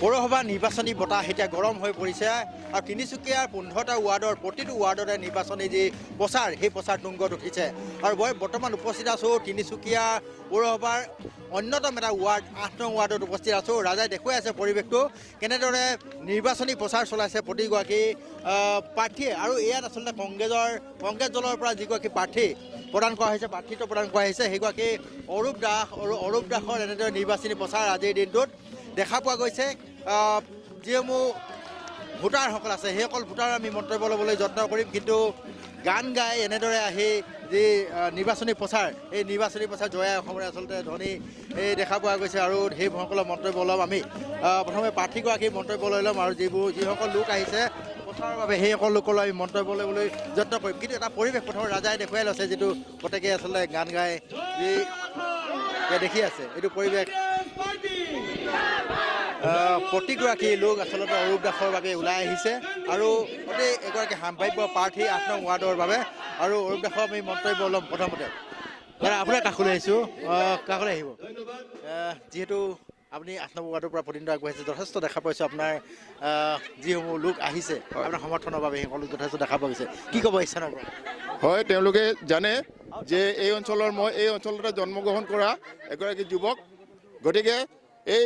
পৌৰসভা নিৰ্বাচনী বতাহ এতিয়া গৰম হৈ পৰিছে আৰু তিনিচুকীয়াৰ পোন্ধৰটা ৱাৰ্ডৰ প্ৰতিটো ৱাৰ্ডৰে নিৰ্বাচনী যি প্ৰচাৰ সেই প্ৰচাৰ তুংগত উঠিছে আৰু মই বৰ্তমান উপস্থিত আছোঁ তিনিচুকীয়া পৌৰসভাৰ অন্যতম এটা ৱাৰ্ড আট নং ওয়াৰ্ডত উপস্থিত আছোঁ ৰাজাই দেখুৱাই আছে পৰিৱেশটো কেনেদৰে নিৰ্বাচনী প্ৰচাৰ চলাইছে প্ৰতিগৰাকী প্ৰাৰ্থীয়ে আৰু ইয়াত আচলতে কংগ্ৰেছৰ কংগ্ৰেছ দলৰ পৰা যিগৰাকী প্ৰাৰ্থী প্ৰদান কৰা হৈছে প্ৰাৰ্থিত্ব প্ৰদান কৰা হৈছে সেইগৰাকী অৰূপ দাস অৰূপ দাসৰ এনেদৰে নিৰ্বাচনী প্ৰচাৰ আজিৰ দিনটোত দেখা পোৱা গৈছে যিসমূহ ভোটাৰসকল আছে সেইসকল ভোটাৰ আমি মন্তব্য ল'বলৈ যত্ন কৰিম কিন্তু গান গাই এনেদৰে আহি যি নিৰ্বাচনী প্ৰচাৰ এই নিৰ্বাচনী প্ৰচাৰ জয়াই অসমৰে আচলতে ধনী এই দেখা পোৱা গৈছে আৰু সেইসকলৰ মন্তব্য ল'ম আমি প্ৰথমে প্ৰাৰ্থীগৰাকীৰ মন্তব্য লৈ ল'ম আৰু যিবোৰ যিসকল লোক আহিছে প্ৰচাৰৰ বাবে সেইসকল লোকলৈ আমি মন্তব্য ল'বলৈ যত্ন কৰিম কিন্তু এটা পৰিৱেশ প্ৰথমে ৰাজাই দেখুৱাই লৈছে যিটো প্ৰত্যেকেই আচলতে গান গাই যি দেখি আছে এইটো পৰিৱেশ প্ৰতিগৰাকী লোক আচলতে অৰূপ দাসৰ বাবে ওলাই আহিছে আৰু গোটেই এগৰাকী সাম্ভাব্য প্ৰাৰ্থী আঠ নং ৱাৰ্ডৰ বাবে আৰু অৰূপ দাসৰ আমি মন্তব্য ল'ম প্ৰথমতে দাদা আপোনাৰ কাষলৈ আহিছোঁ কাষলৈ আহিব যিহেতু আপুনি আঠ নম্বৰ ৱাৰ্ডৰ পৰা প্ৰতিনিধিত্ব আগবাঢ়িছে যথেষ্ট দেখা পাইছোঁ আপোনাৰ যিসমূহ লোক আহিছে আপোনাৰ সমৰ্থনৰ বাবে সকলো যথেষ্ট দেখা পাইছে কি ক'ব ইচ্ছা নকৰে হয় তেওঁলোকে জানে যে এই অঞ্চলৰ মই এই অঞ্চলতে জন্মগ্ৰহণ কৰা এগৰাকী যুৱক গতিকে এই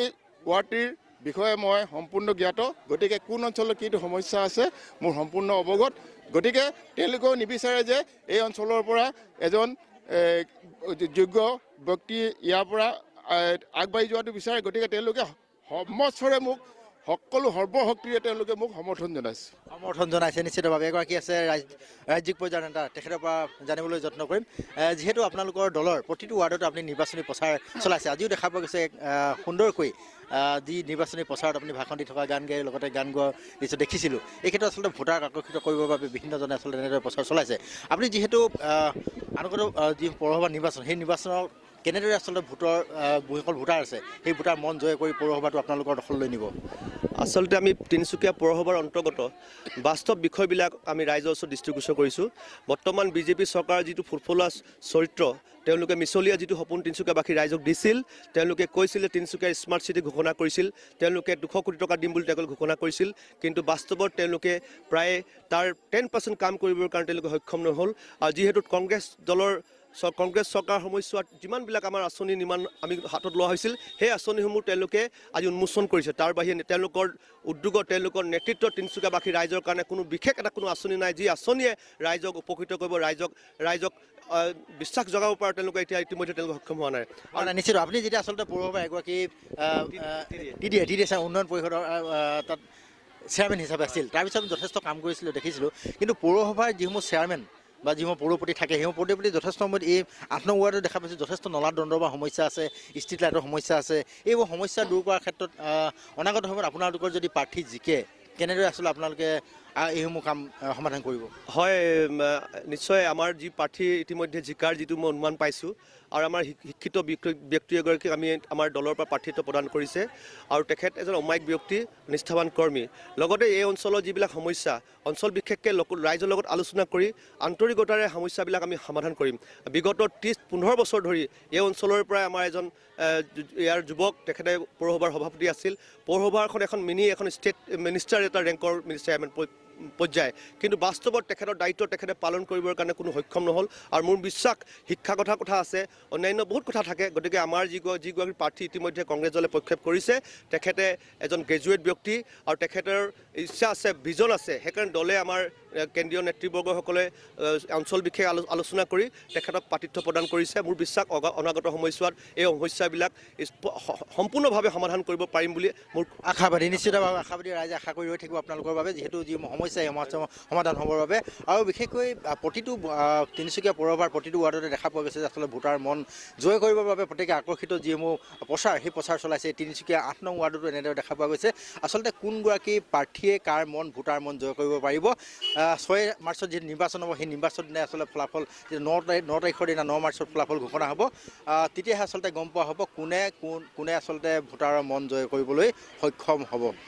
ৱাৰ্ডটিৰ বিষয়ে মই সম্পূৰ্ণ জ্ঞাত গতিকে কোন অঞ্চলত কিটো সমস্যা আছে মোৰ সম্পূৰ্ণ অৱগত গতিকে তেওঁলোকেও নিবিচাৰে যে এই অঞ্চলৰ পৰা এজন যোগ্য ব্যক্তি ইয়াৰ পৰা আগবাঢ়ি যোৱাটো বিচাৰে গতিকে তেওঁলোকে সমস্বৰে মোক সকলো সৰ্বশক্তিৰে তেওঁলোকে মোক সমৰ্থন জনাইছে সমৰ্থন জনাইছে নিশ্চিতভাৱে এগৰাকী আছে ৰাজ্যিক পৰ্যায়ৰ নেতা তেখেতৰ পৰা জানিবলৈ যত্ন কৰিম যিহেতু আপোনালোকৰ দলৰ প্ৰতিটো ৱাৰ্ডত আপুনি নিৰ্বাচনী প্ৰচাৰ চলাইছে আজিও দেখা পোৱা গৈছে সুন্দৰকৈ যি নিৰ্বাচনী প্ৰচাৰত আপুনি ভাষণ দি থকা গান গাই লগতে গান গোৱা দৃশ্য দেখিছিলোঁ এই ক্ষেত্ৰত আচলতে ভোটাৰক আকৰ্ষিত কৰিবৰ বাবে বিভিন্নজনে আচলতে এনেদৰে প্ৰচাৰ চলাইছে আপুনি যিহেতু আনগত যি পৌৰসভা নিৰ্বাচন সেই নিৰ্বাচনৰ কেনেদৰে আচলতে ভোটৰ যিসকল ভোটাৰ আছে সেই ভোটাৰ মন জয় কৰি পৌৰসভাটো আপোনালোকৰ দখল লৈ নিব আচলতে আমি তিনিচুকীয়া পৌৰসভাৰ অন্তৰ্গত বাস্তৱ বিষয়বিলাক আমি ৰাইজৰ ওচৰত দৃষ্টিগোচৰ কৰিছোঁ বৰ্তমান বিজেপি চৰকাৰৰ যিটো ফুটফলোৱা চৰিত্ৰ তেওঁলোকে মিছলীয়া যিটো সপোন তিনিচুকীয়াবাসী ৰাইজক দিছিল তেওঁলোকে কৈছিল যে তিনিচুকীয়া স্মাৰ্ট চিটি ঘোষণা কৰিছিল তেওঁলোকে দুশ কোটি টকা দিম বুলি তেওঁলোকে ঘোষণা কৰিছিল কিন্তু বাস্তৱত তেওঁলোকে প্ৰায় তাৰ টেন পাৰ্চেণ্ট কাম কৰিবৰ কাৰণে তেওঁলোকে সক্ষম নহ'ল আৰু যিহেতু কংগ্ৰেছ দলৰ কংগ্ৰেছ চৰকাৰৰ সময়ছোৱাত যিমানবিলাক আমাৰ আঁচনি নিৰ্মাণ আমি হাতত লোৱা হৈছিল সেই আঁচনিসমূহ তেওঁলোকে আজি উন্মোচন কৰিছে তাৰ বাহিৰে তেওঁলোকৰ উদ্যোগত তেওঁলোকৰ নেতৃত্ব তিনিচুকীয়াবাসী ৰাইজৰ কাৰণে কোনো বিশেষ এটা কোনো আঁচনি নাই যি আঁচনিয়ে ৰাইজক উপকৃত কৰিব ৰাইজক ৰাইজক বিশ্বাস জগাব পৰা তেওঁলোকে এতিয়া ইতিমধ্যে তেওঁলোকে সক্ষম হোৱা নাই আৰু নিশ্চিত আপুনি যেতিয়া আচলতে পূৰ্বৰ এগৰাকী উন্নয়ন পৰিষদৰ তাত চেয়াৰমেন হিচাপে আছিল তাৰপিছত যথেষ্ট কাম কৰিছিলোঁ দেখিছিলোঁ কিন্তু পৌৰসভাৰ যিসমূহ চেয়াৰমেন বা যিসমূহ পৌৰপতি থাকে সেইসমূহ পৌৰপতি যথেষ্ট সময়ত এই আঠ নং ৱাৰ্ডত দেখা পাইছোঁ যথেষ্ট নলা দণ্ড বা সমস্যা আছে ষ্ট্ৰীট লাইটৰ সমস্যা আছে এইবোৰ সমস্যা দূৰ কৰাৰ ক্ষেত্ৰত অনাগত সময়ত আপোনালোকৰ যদি প্ৰাৰ্থী জিকে কেনেদৰে আচলতে আপোনালোকে এইসমূহ কাম সমাধান কৰিব হয় নিশ্চয় আমাৰ যি প্ৰাৰ্থী ইতিমধ্যে জিকাৰ যিটো মই অনুমান পাইছোঁ আৰু আমাৰ শিক্ষিত ব্যক্তি এগৰাকীক আমি আমাৰ দলৰ পৰা প্ৰাৰ্থিত্ব প্ৰদান কৰিছে আৰু তেখেত এজন অমায়িক ব্যক্তি নিষ্ঠাবান কৰ্মী লগতে এই অঞ্চলৰ যিবিলাক সমস্যা অঞ্চল বিশেষকৈ লোক ৰাইজৰ লগত আলোচনা কৰি আন্তৰিকতাৰে সমস্যাবিলাক আমি সমাধান কৰিম বিগত ত্ৰিছ পোন্ধৰ বছৰ ধৰি এই অঞ্চলৰ পৰাই আমাৰ এজন ইয়াৰ যুৱক তেখেতে পৌৰসভাৰ সভাপতি আছিল পৌৰসভাখন এখন মিনি এখন ষ্টেট মিনিষ্টাৰ এটা ৰেংকৰ মিনিষ্টাৰ পৰ্যায় কিন্তু বাস্তৱত তেখেতৰ দায়িত্ব তেখেতে পালন কৰিবৰ কাৰণে কোনো সক্ষম নহ'ল আৰু মোৰ বিশ্বাস শিক্ষা কথা কথা আছে অন্যান্য বহুত কথা থাকে গতিকে আমাৰ যিগ যিগৰাকী প্ৰাৰ্থী ইতিমধ্যে কংগ্ৰেছ প্ৰক্ষেপ কৰিছে তেখেতে এজন গ্ৰেজুৱেট ব্যক্তি আৰু তেখেতৰ ইচ্ছা আছে ভিজন আছে সেইকাৰণে দলে আমাৰ কেন্দ্রীয় নেতৃবর্গ সকলে অঞ্চল বিশেষ আলোচনা করে তখন পাতিত্ব প্রদান করেছে মূর বিশ্বাস অনাগত সময়সার এই সমস্যাবিল সম্পূর্ণভাবে সমাধান করব পারিম বলে মূল আশাবাদী নিশ্চিতভাবে আশাবাদী রাইজে আশা করে রয়ে থাকি আপনার যেহেতু যে সমস্যা এই সমাধান হবর আর বিশেষ প্রতিটি তিনচুকিয়া পৌরবার প্রতিটি ওয়ার্ডতে দেখা পাওয়া গেছে যে আসলে ভোটার মন জয় করবেন প্রত্যেকে আকর্ষিত যু প্রচার সেই প্রচার চলাইছে তিনচুকিয়া আঠ নং ওয়ার্ডতো এনেদরে দেখা পাওয়া গেছে আসলে কোনগী প্রার্থীয়ে কার মন ভোটার মন জয় করব পাৰিব ছয় মাৰ্চত যি নিৰ্বাচন হ'ব সেই নিৰ্বাচন দিনাই আচলতে ফলাফল যিটো ন তাৰিখ ন তাৰিখৰ দিনা ন মাৰ্চত ফলাফল ঘোষণা হ'ব তেতিয়াহে আচলতে গম পোৱা হ'ব কোনে কোন কোনে আচলতে ভোটাৰৰ মন জয় কৰিবলৈ সক্ষম হ'ব